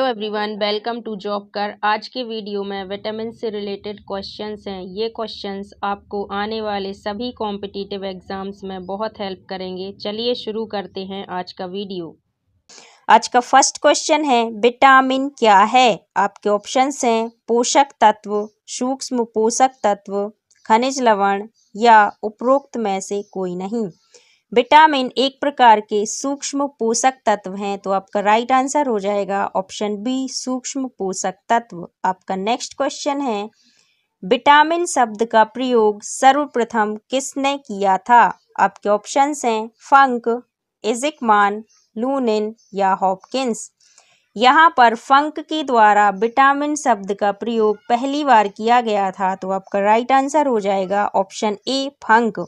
Hello everyone welcome to job कर आज के वीडियो में विटामिन से रिलेटेड क्वेश्चंस हैं ये क्वेश्चंस आपको आने वाले सभी कॉम्पिटिटिव एग्ज़ाम्स में बहुत हेल्प करेंगे चलिए शुरू करते हैं आज का वीडियो आज का फर्स्ट क्वेश्चन है विटामिन क्या है आपके ऑप्शंस हैं पोषक तत्व सूक्ष्म पोषक तत्व खनिज लवण या उपरोक्त में से कोई नहीं विटामिन एक प्रकार के सूक्ष्म पोषक तत्व हैं तो आपका राइट आंसर हो जाएगा ऑप्शन बी सूक्ष्म पोषक तत्व आपका नेक्स्ट क्वेश्चन है विटामिन शब्द का प्रयोग सर्वप्रथम किसने किया था आपके ऑप्शंस हैं फंक इजिकमान लूनिन या हॉपकिंस यहाँ पर फंक के द्वारा विटामिन शब्द का प्रयोग पहली बार किया गया था तो आपका राइट आंसर हो जाएगा ऑप्शन ए फंक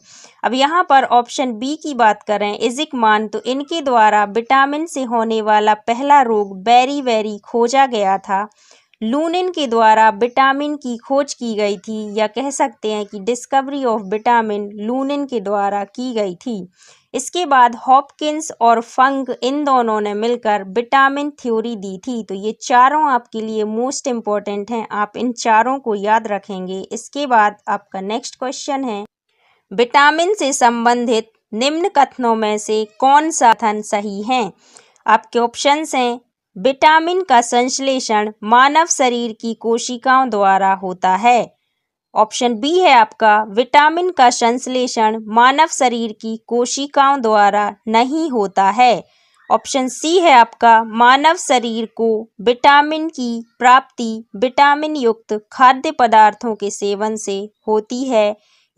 अब यहाँ पर ऑप्शन बी की बात करें इजिक मान तो इनके द्वारा विटामिन से होने वाला पहला रोग बेरी वेरी खोजा गया था लूनिन के द्वारा विटामिन की खोज की गई थी या कह सकते हैं कि डिस्कवरी ऑफ विटामिन लूनिन के द्वारा की गई थी इसके बाद हॉपकिंस और फंग इन दोनों ने मिलकर विटामिन थ्योरी दी थी तो ये चारों आपके लिए मोस्ट इम्पॉर्टेंट हैं आप इन चारों को याद रखेंगे इसके बाद आपका नेक्स्ट क्वेश्चन है विटामिन से संबंधित निम्न कथनों में से कौन सा कथन सही है आपके ऑप्शंस हैं विटामिन का संश्लेषण मानव शरीर की कोशिकाओं द्वारा होता है ऑप्शन बी है आपका विटामिन का संश्लेषण मानव शरीर की कोशिकाओं द्वारा नहीं होता है ऑप्शन सी है आपका मानव शरीर को विटामिन की प्राप्ति विटामिन युक्त खाद्य पदार्थों के सेवन से होती है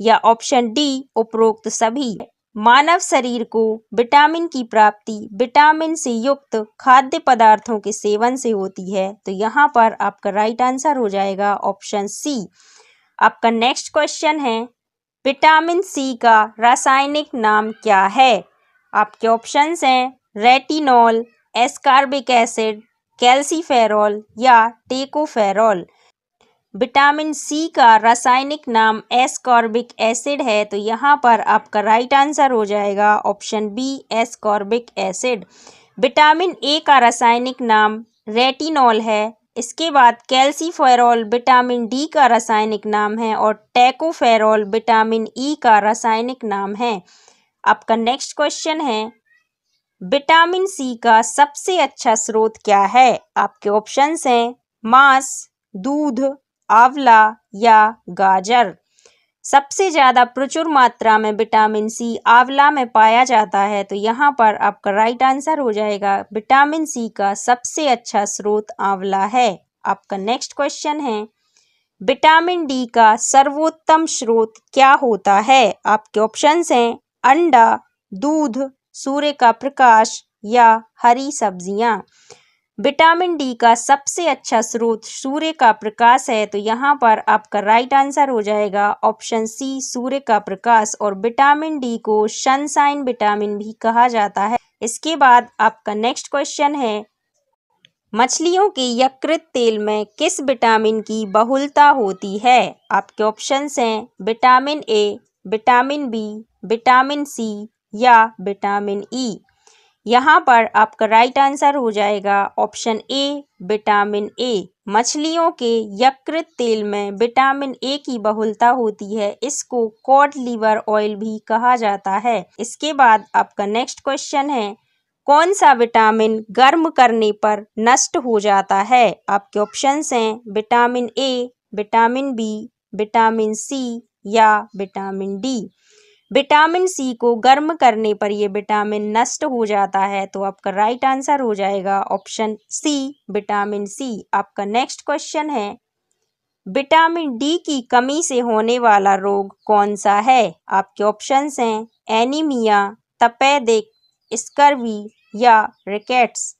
या ऑप्शन डी उपरोक्त सभी मानव शरीर को विटामिन की प्राप्ति विटामिन से युक्त खाद्य पदार्थों के सेवन से होती है तो यहाँ पर आपका राइट आंसर हो जाएगा ऑप्शन सी आपका नेक्स्ट क्वेश्चन है विटामिन सी का रासायनिक नाम क्या है आपके ऑप्शंस हैं रेटिनॉल एस्कार्बिक एसिड कैल्सीफेरॉल या टेकोफेरॉल विटामिन सी का रासायनिक नाम एसकॉर्बिक एसिड है तो यहाँ पर आपका राइट आंसर हो जाएगा option B ascorbic acid vitamin A का रासायनिक नाम रेटिनॉल है इसके बाद कैल्सीफेरॉल विटामिन डी का रासायनिक नाम है और टैकोफेरॉल विटामिन ई e का रासायनिक नाम है आपका नेक्स्ट क्वेश्चन है विटामिन सी का सबसे अच्छा स्रोत क्या है आपके ऑप्शंस हैं मांस दूध आंवला या गाजर सबसे ज़्यादा प्रचुर मात्रा में विटामिन सी आंवला में पाया जाता है तो यहाँ पर आपका राइट आंसर हो जाएगा विटामिन सी का सबसे अच्छा स्रोत आंवला है आपका नेक्स्ट क्वेश्चन है विटामिन डी का सर्वोत्तम स्रोत क्या होता है आपके ऑप्शंस हैं अंडा दूध सूर्य का प्रकाश या हरी सब्जियाँ विटामिन डी का सबसे अच्छा स्रोत सूर्य का प्रकाश है तो यहाँ पर आपका राइट आंसर हो जाएगा ऑप्शन सी सूर्य का प्रकाश और विटामिन डी को सनसाइन विटामिन भी कहा जाता है इसके बाद आपका नेक्स्ट क्वेश्चन है मछलियों के यकृत तेल में किस विटामिन की बहुलता होती है आपके ऑप्शंस हैं vitamin A vitamin B vitamin C या विटामिन ई e. यहाँ पर आपका राइट आंसर हो जाएगा ऑप्शन ए विटामिन ए मछलियों के यकृत तेल में विटामिन ए की बहुलता होती है इसको कॉड लीवर ऑयल भी कहा जाता है इसके बाद आपका नेक्स्ट क्वेश्चन है कौन सा विटामिन गर्म करने पर नष्ट हो जाता है आपके ऑप्शंस हैं vitamin A vitamin B vitamin C या विटामिन डी विटामिन सी को गर्म करने पर यह विटामिन नष्ट हो जाता है तो आपका राइट आंसर हो जाएगा ऑप्शन सी विटामिन सी आपका नेक्स्ट क्वेश्चन है विटामिन डी की कमी से होने वाला रोग कौन सा है आपके ऑप्शंस हैं एनीमिया तपेदिक स्कर्वी या रिकेट्स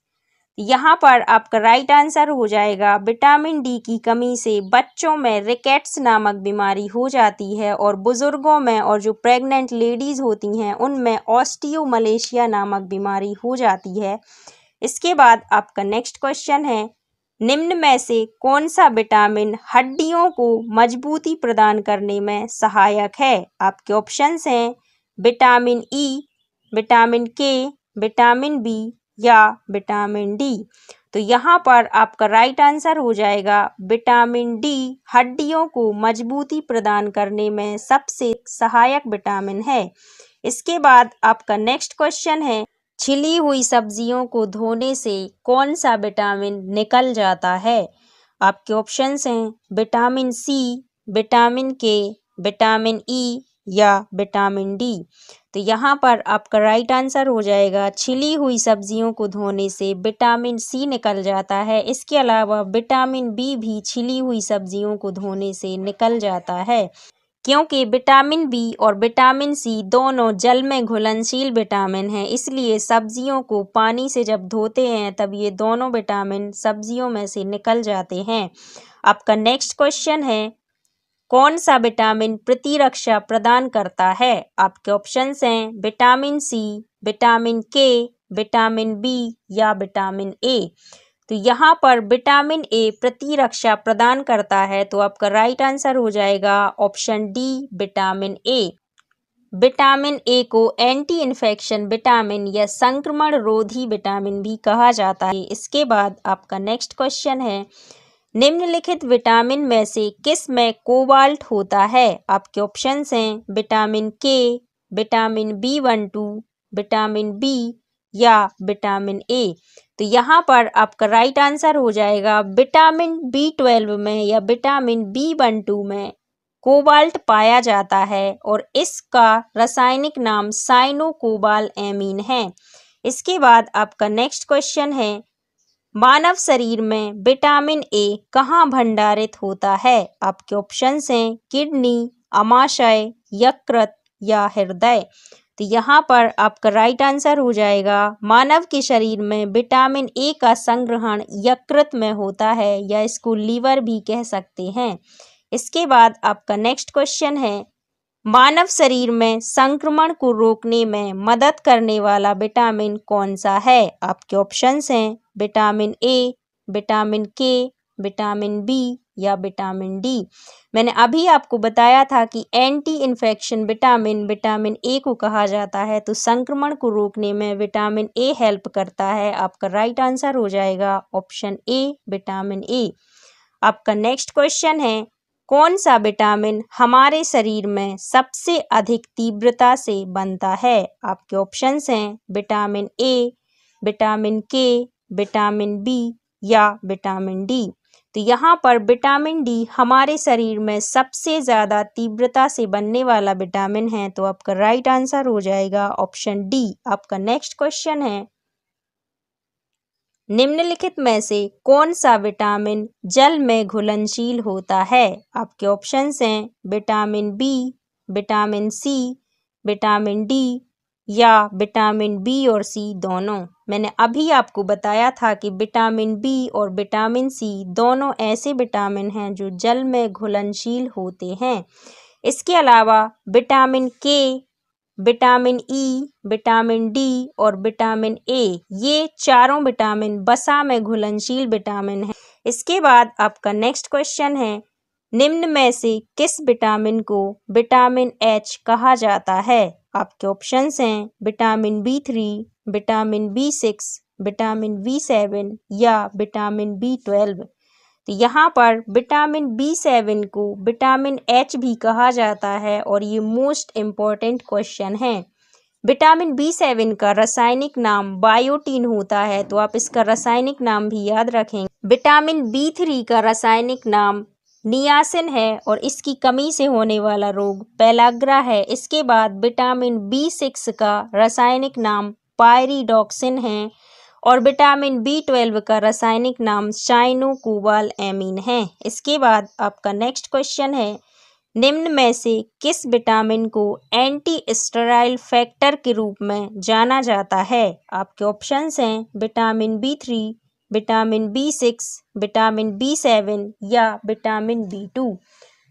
यहाँ पर आपका राइट आंसर हो जाएगा विटामिन डी की कमी से बच्चों में रिकेट्स नामक बीमारी हो जाती है और बुज़ुर्गों में और जो प्रेग्नेंट लेडीज़ होती हैं उनमें ऑस्टियो मलेशिया नामक बीमारी हो जाती है इसके बाद आपका नेक्स्ट क्वेश्चन है निम्न में से कौन सा विटामिन हड्डियों को मजबूती प्रदान करने में सहायक है आपके ऑप्शंस हैं vitamin E vitamin K vitamin B या विटामिन डी तो यहाँ पर आपका राइट आंसर हो जाएगा विटामिन डी हड्डियों को मजबूती प्रदान करने में सबसे सहायक विटामिन है इसके बाद आपका नेक्स्ट क्वेश्चन है छिली हुई सब्जियों को धोने से कौन सा विटामिन निकल जाता है आपके ऑप्शंस हैं vitamin C vitamin K vitamin E या विटामिन डी तो यहाँ पर आपका राइट आंसर हो जाएगा छिली हुई सब्जियों को धोने से विटामिन सी निकल जाता है इसके अलावा विटामिन बी भी छिली हुई सब्जियों को धोने से निकल जाता है क्योंकि विटामिन बी और विटामिन सी दोनों जल में घुलनशील विटामिन हैं इसलिए सब्जियों को पानी से जब धोते हैं तब ये दोनों विटामिन सब्जियों में से निकल जाते हैं आपका नेक्स्ट क्वेश्चन है कौन सा विटामिन प्रतिरक्षा प्रदान करता है आपके ऑप्शंस हैं vitamin C vitamin K vitamin B या विटामिन ए तो यहाँ पर विटामिन ए प्रतिरक्षा प्रदान करता है तो आपका राइट आंसर हो जाएगा option D vitamin A vitamin A को एंटी इन्फेक्शन विटामिन या संक्रमण रोधी विटामिन भी कहा जाता है इसके बाद आपका नेक्स्ट क्वेश्चन है निम्नलिखित विटामिन में से किस में कोबाल्ट होता है आपके ऑप्शन हैं vitamin K vitamin B one two vitamin B या विटामिन ए तो यहाँ पर आपका राइट आंसर हो जाएगा विटामिन बी ट्वेल्व में या विटामिन बी वन टू में कोबाल्ट पाया जाता है और इसका रासायनिक नाम साइनोकोबाल एमीन है इसके बाद आपका नेक्स्ट क्वेश्चन है मानव शरीर में विटामिन ए कहाँ भंडारित होता है आपके ऑप्शंस हैं किडनी अमाशय यकृत या हृदय तो यहाँ पर आपका राइट आंसर हो जाएगा मानव के शरीर में विटामिन ए का संग्रहण यकृत में होता है या इसको लीवर भी कह सकते हैं इसके बाद आपका नेक्स्ट क्वेश्चन है मानव शरीर में संक्रमण को रोकने में मदद करने वाला विटामिन कौन सा है आपके ऑप्शंस हैं vitamin A vitamin K vitamin B या विटामिन डी मैंने अभी आपको बताया था कि anti infection vitamin vitamin A को कहा जाता है तो संक्रमण को रोकने में विटामिन ए हेल्प करता है आपका राइट आंसर हो जाएगा ऑप्शन ए विटामिन ए आपका नेक्स्ट क्वेश्चन है कौन सा विटामिन हमारे शरीर में सबसे अधिक तीव्रता से बनता है आपके ऑप्शंस हैं vitamin A vitamin K vitamin B या विटामिन डी तो यहाँ पर विटामिन डी हमारे शरीर में सबसे ज़्यादा तीव्रता से बनने वाला विटामिन है तो आपका राइट आंसर हो जाएगा ऑप्शन डी आपका नेक्स्ट क्वेश्चन है निम्नलिखित में से कौन सा विटामिन जल में घुलनशील होता है आपके ऑप्शंस हैं vitamin B vitamin C vitamin D या विटामिन बी और सी दोनों मैंने अभी आपको बताया था कि विटामिन बी और विटामिन सी दोनों ऐसे विटामिन हैं जो जल में घुलनशील होते हैं इसके अलावा vitamin K vitamin E vitamin D और विटामिन ए ये चारों विटामिन बसा में घुलनशील विटामिन है इसके बाद आपका नेक्स्ट क्वेश्चन है निम्न में से किस विटामिन को विटामिन एच कहा जाता है आपके ऑप्शन हैं vitamin B three vitamin B six vitamin B seven या विटामिन बी ट्वेल्व तो यहाँ पर विटामिन बी सेवन को विटामिन एच भी कहा जाता है और ये मोस्ट इम्पॉर्टेंट क्वेश्चन है विटामिन बी सेवन का रासायनिक नाम बायोटीन होता है तो आप इसका रासायनिक नाम भी याद रखें विटामिन बी थ्री का रासायनिक नाम नियासिन है और इसकी कमी से होने वाला रोग पैलाग्रा है इसके बाद विटामिन बी सिक्स का रासायनिक नाम पायरीडॉक्सिन है और विटामिन बी ट्वेल्व का रासायनिक नाम शाइनोकोबाल एमिन है इसके बाद आपका नेक्स्ट क्वेश्चन है निम्न में से किस विटामिन को एंटी स्टेराइल फैक्टर के रूप में जाना जाता है आपके ऑप्शंस हैं vitamin B three vitamin B six vitamin B seven या विटामिन बी टू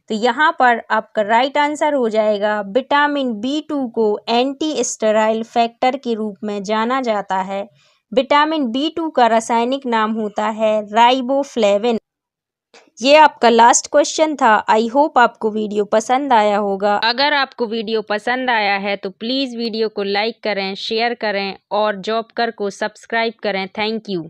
तो यहाँ पर आपका राइट आंसर हो जाएगा विटामिन बी टू को एंटी स्टेराइल फैक्टर के रूप में जाना जाता है विटामिन बी टू का रासायनिक नाम होता है राइबोफ्लेविन ये आपका लास्ट क्वेश्चन था आई होप आपको वीडियो पसंद आया होगा अगर आपको वीडियो पसंद आया है तो प्लीज़ वीडियो को लाइक करें शेयर करें और जॉब कर को सब्सक्राइब करें थैंक यू